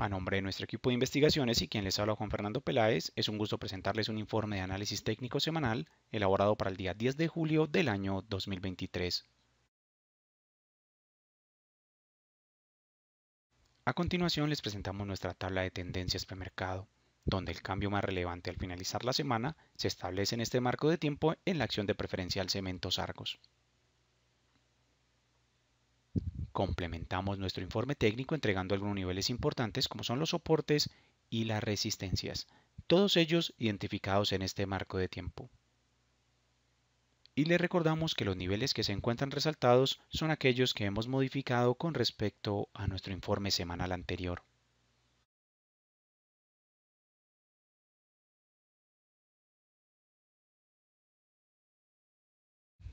A nombre de nuestro equipo de investigaciones y quien les habla Juan Fernando Peláez, es un gusto presentarles un informe de análisis técnico semanal elaborado para el día 10 de julio del año 2023. A continuación les presentamos nuestra tabla de tendencias premercado, donde el cambio más relevante al finalizar la semana se establece en este marco de tiempo en la acción de preferencial Cementos Argos. Complementamos nuestro informe técnico entregando algunos niveles importantes como son los soportes y las resistencias, todos ellos identificados en este marco de tiempo. Y le recordamos que los niveles que se encuentran resaltados son aquellos que hemos modificado con respecto a nuestro informe semanal anterior.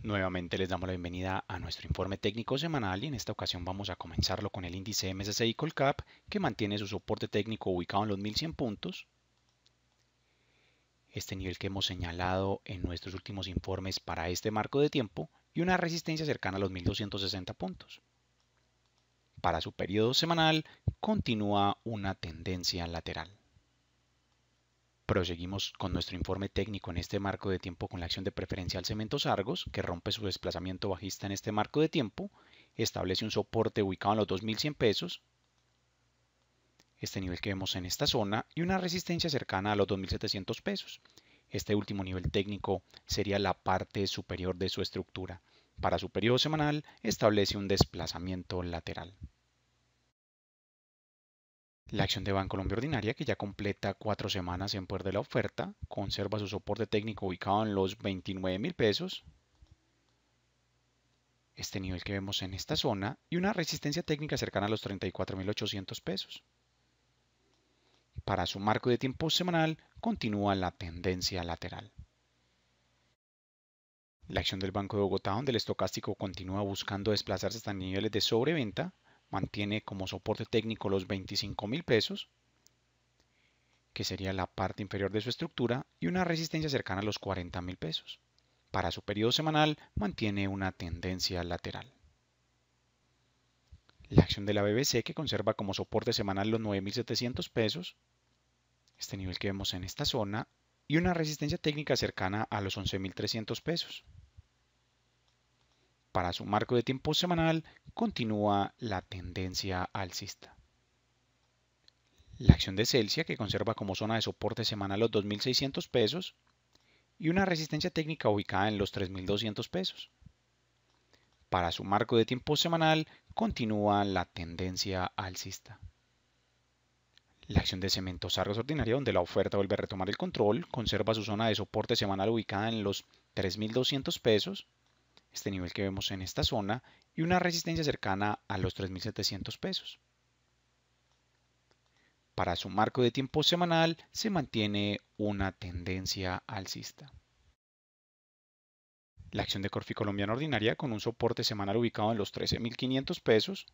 Nuevamente les damos la bienvenida a nuestro informe técnico semanal y en esta ocasión vamos a comenzarlo con el índice MSCI Colcap que mantiene su soporte técnico ubicado en los 1100 puntos. Este nivel que hemos señalado en nuestros últimos informes para este marco de tiempo y una resistencia cercana a los 1260 puntos. Para su periodo semanal continúa una tendencia lateral. Proseguimos con nuestro informe técnico en este marco de tiempo con la acción de preferencial Cementos Argos, que rompe su desplazamiento bajista en este marco de tiempo, establece un soporte ubicado en los 2100 pesos, este nivel que vemos en esta zona, y una resistencia cercana a los 2700 pesos. Este último nivel técnico sería la parte superior de su estructura. Para su periodo semanal establece un desplazamiento lateral. La acción de banco Bancolombia Ordinaria, que ya completa cuatro semanas en poder de la oferta, conserva su soporte técnico ubicado en los 29 mil pesos, este nivel que vemos en esta zona, y una resistencia técnica cercana a los 34.800 pesos. Para su marco de tiempo semanal, continúa la tendencia lateral. La acción del Banco de Bogotá, donde el estocástico continúa buscando desplazarse hasta niveles de sobreventa, mantiene como soporte técnico los 25 mil pesos, que sería la parte inferior de su estructura, y una resistencia cercana a los 40 mil pesos. Para su periodo semanal mantiene una tendencia lateral. La acción de la BBC que conserva como soporte semanal los 9.700 pesos, este nivel que vemos en esta zona, y una resistencia técnica cercana a los 11.300 pesos. Para su marco de tiempo semanal continúa la tendencia alcista. La acción de Celsius que conserva como zona de soporte semanal los 2.600 pesos, y una resistencia técnica ubicada en los 3.200 pesos. Para su marco de tiempo semanal continúa la tendencia alcista. La acción de cementos argos ordinaria, donde la oferta vuelve a retomar el control, conserva su zona de soporte semanal ubicada en los 3.200 pesos este nivel que vemos en esta zona, y una resistencia cercana a los 3.700 pesos. Para su marco de tiempo semanal se mantiene una tendencia alcista. La acción de Corfi Colombiana Ordinaria con un soporte semanal ubicado en los 13.500 pesos,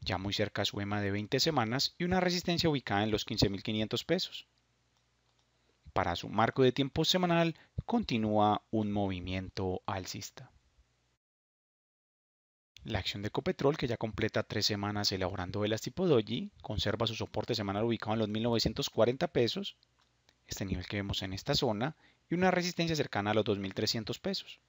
ya muy cerca a su EMA de 20 semanas y una resistencia ubicada en los 15.500 pesos. Para su marco de tiempo semanal continúa un movimiento alcista. La acción de Copetrol, que ya completa tres semanas elaborando velas tipo Doji, conserva su soporte semanal ubicado en los 1940 pesos, este nivel que vemos en esta zona, y una resistencia cercana a los 2300 pesos.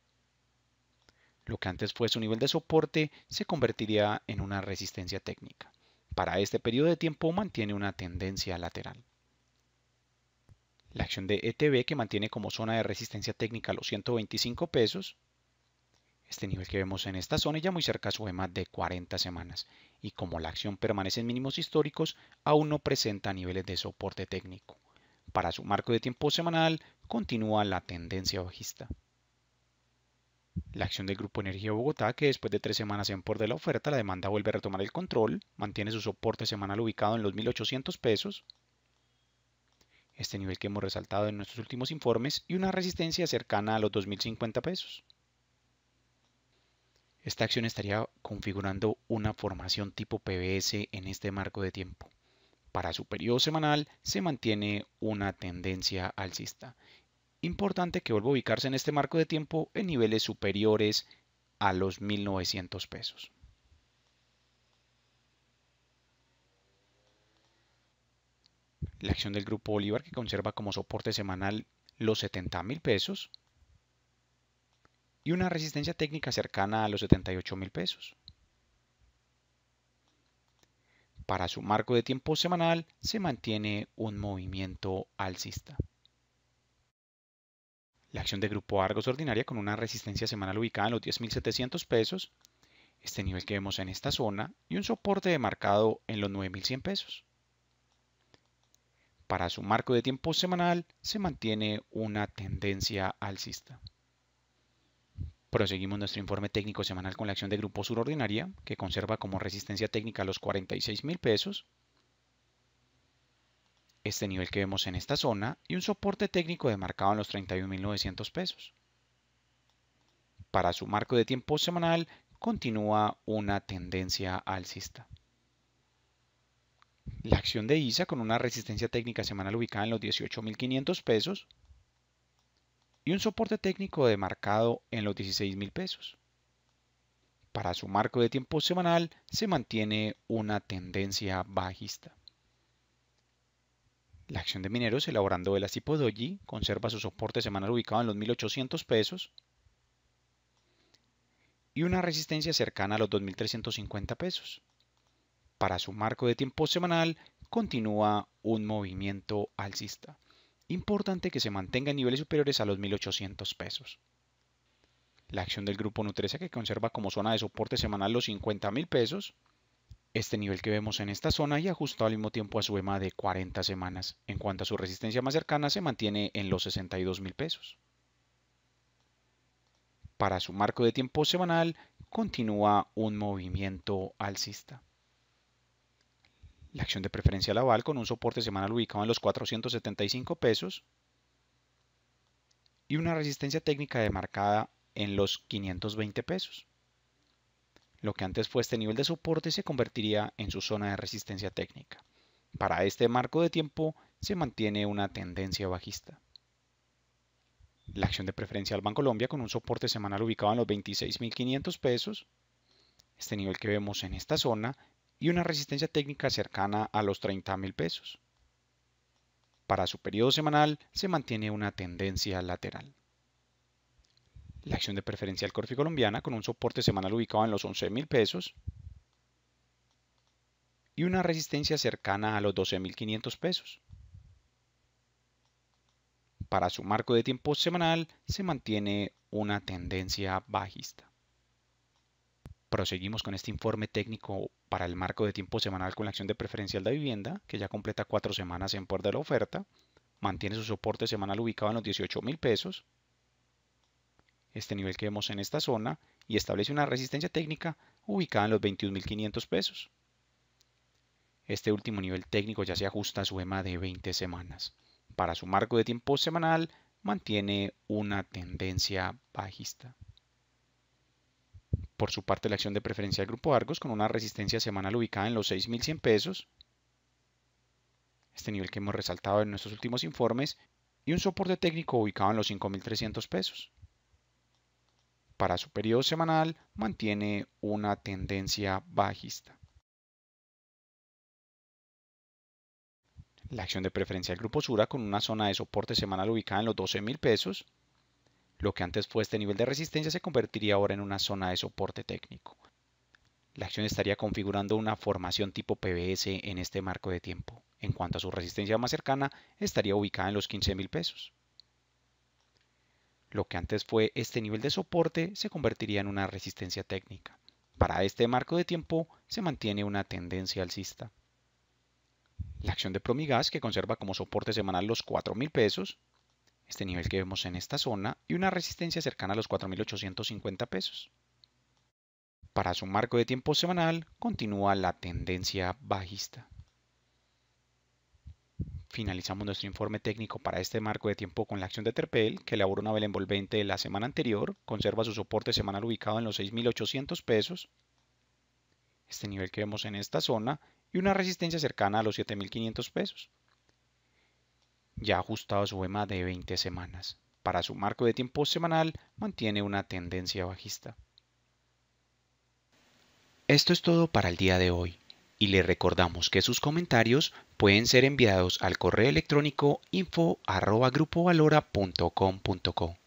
Lo que antes fue su nivel de soporte se convertiría en una resistencia técnica. Para este periodo de tiempo mantiene una tendencia lateral la acción de ETB que mantiene como zona de resistencia técnica los 125 pesos, este nivel que vemos en esta zona ya muy cerca sube su de 40 semanas y como la acción permanece en mínimos históricos, aún no presenta niveles de soporte técnico. Para su marco de tiempo semanal, continúa la tendencia bajista. La acción del Grupo Energía Bogotá, que después de tres semanas en por de la oferta, la demanda vuelve a retomar el control, mantiene su soporte semanal ubicado en los 1.800 pesos, este nivel que hemos resaltado en nuestros últimos informes, y una resistencia cercana a los 2.050 pesos. Esta acción estaría configurando una formación tipo PBS en este marco de tiempo. Para su periodo semanal se mantiene una tendencia alcista. Importante que vuelva a ubicarse en este marco de tiempo en niveles superiores a los 1.900 pesos. la acción del Grupo Bolívar que conserva como soporte semanal los 70,000 mil pesos y una resistencia técnica cercana a los 78,000 mil pesos. Para su marco de tiempo semanal se mantiene un movimiento alcista. La acción del Grupo Argos ordinaria con una resistencia semanal ubicada en los 10.700 pesos, este nivel que vemos en esta zona, y un soporte demarcado en los 9.100 pesos para su marco de tiempo semanal se mantiene una tendencia alcista. Proseguimos nuestro informe técnico semanal con la acción de grupo surordinaria, que conserva como resistencia técnica los 46 mil pesos, este nivel que vemos en esta zona y un soporte técnico demarcado en los 31.900 pesos. Para su marco de tiempo semanal continúa una tendencia alcista. La acción de ISA con una resistencia técnica semanal ubicada en los 18.500 pesos y un soporte técnico demarcado en los 16.000 pesos. Para su marco de tiempo semanal se mantiene una tendencia bajista. La acción de mineros elaborando velas tipo doji conserva su soporte semanal ubicado en los 1.800 pesos y una resistencia cercana a los 2.350 pesos. Para su marco de tiempo semanal, continúa un movimiento alcista. Importante que se mantenga en niveles superiores a los 1.800 pesos. La acción del grupo Nutresa que conserva como zona de soporte semanal los 50.000 pesos. Este nivel que vemos en esta zona y ajustado al mismo tiempo a su EMA de 40 semanas. En cuanto a su resistencia más cercana se mantiene en los 62.000 pesos. Para su marco de tiempo semanal continúa un movimiento alcista. La acción de preferencia la con un soporte semanal ubicado en los 475 pesos y una resistencia técnica demarcada en los 520 pesos. Lo que antes fue este nivel de soporte se convertiría en su zona de resistencia técnica. Para este marco de tiempo se mantiene una tendencia bajista. La acción de preferencia al Colombia con un soporte semanal ubicado en los 26.500 pesos. Este nivel que vemos en esta zona y una resistencia técnica cercana a los 30 mil pesos. Para su periodo semanal se mantiene una tendencia lateral. La acción de preferencia del Corfi colombiana con un soporte semanal ubicado en los 11 mil pesos y una resistencia cercana a los 12.500 pesos. Para su marco de tiempo semanal se mantiene una tendencia bajista proseguimos con este informe técnico para el marco de tiempo semanal con la acción de preferencial de vivienda, que ya completa cuatro semanas en poder de la oferta, mantiene su soporte semanal ubicado en los $18,000, pesos, este nivel que vemos en esta zona, y establece una resistencia técnica ubicada en los 21.500 pesos. Este último nivel técnico ya se ajusta a su EMA de 20 semanas. Para su marco de tiempo semanal mantiene una tendencia bajista. Por su parte, la acción de preferencia del Grupo Argos con una resistencia semanal ubicada en los 6.100 pesos, este nivel que hemos resaltado en nuestros últimos informes, y un soporte técnico ubicado en los 5.300 pesos. Para su periodo semanal mantiene una tendencia bajista. La acción de preferencia del Grupo Sura con una zona de soporte semanal ubicada en los 12.000 pesos, lo que antes fue este nivel de resistencia se convertiría ahora en una zona de soporte técnico. La acción estaría configurando una formación tipo PBS en este marco de tiempo. En cuanto a su resistencia más cercana, estaría ubicada en los 15 mil pesos. Lo que antes fue este nivel de soporte se convertiría en una resistencia técnica. Para este marco de tiempo se mantiene una tendencia alcista. La acción de Promigas, que conserva como soporte semanal los $4,000 pesos, este nivel que vemos en esta zona, y una resistencia cercana a los 4.850 pesos. Para su marco de tiempo semanal, continúa la tendencia bajista. Finalizamos nuestro informe técnico para este marco de tiempo con la acción de Terpel, que elaboró una vela envolvente de la semana anterior, conserva su soporte semanal ubicado en los 6.800 pesos, este nivel que vemos en esta zona, y una resistencia cercana a los 7.500 pesos ya ajustado su EMA de 20 semanas. Para su marco de tiempo semanal mantiene una tendencia bajista. Esto es todo para el día de hoy y le recordamos que sus comentarios pueden ser enviados al correo electrónico info.grupovalora.com.co.